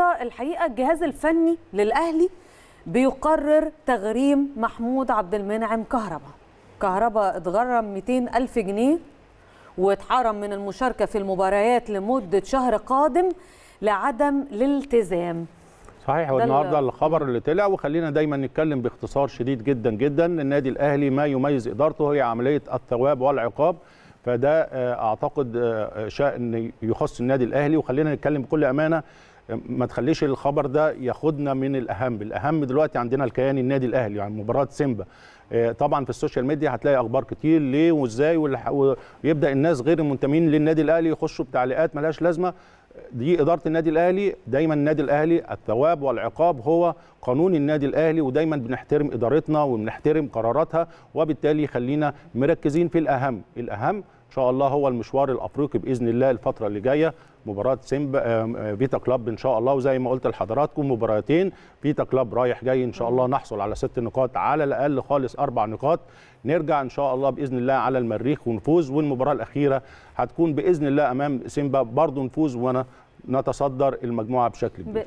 الحقيقه الجهاز الفني للاهلي بيقرر تغريم محمود عبد المنعم كهربا كهربا اتغرم 200 ألف جنيه واتحرم من المشاركة في المباريات لمدة شهر قادم لعدم الالتزام صحيح والنهارده الخبر اللي طلع وخلينا دايما نتكلم باختصار شديد جدا جدا النادي الاهلي ما يميز ادارته هي عمليه الثواب والعقاب فده آه، اعتقد آه، شان يخص النادي الاهلي وخلينا نتكلم بكل امانه ما تخليش الخبر ده ياخدنا من الاهم الاهم دلوقتي عندنا الكيان النادي الاهلي يعني مباراه سيمبا آه، طبعا في السوشيال ميديا هتلاقي اخبار كتير ليه وازاي ويبدا الناس غير المنتمين للنادي الاهلي يخشوا بتعليقات ملهاش لازمه دي اداره النادي الاهلي دايما النادي الاهلي الثواب والعقاب هو قانون النادي الاهلي ودايما بنحترم ادارتنا وبنحترم قراراتها وبالتالي خلينا مركزين في الاهم الاهم ان شاء الله هو المشوار الافريقي باذن الله الفتره اللي جايه مباراه سيمبا آه، آه، فيتا كلاب ان شاء الله وزي ما قلت لحضراتكم مباراتين فيتا كلاب رايح جاي ان شاء الله نحصل على ست نقاط على الاقل خالص اربع نقاط نرجع ان شاء الله باذن الله على المريخ ونفوز والمباراه الاخيره هتكون باذن الله امام سيمبا برضه نفوز ونتصدر المجموعه بشكل كبير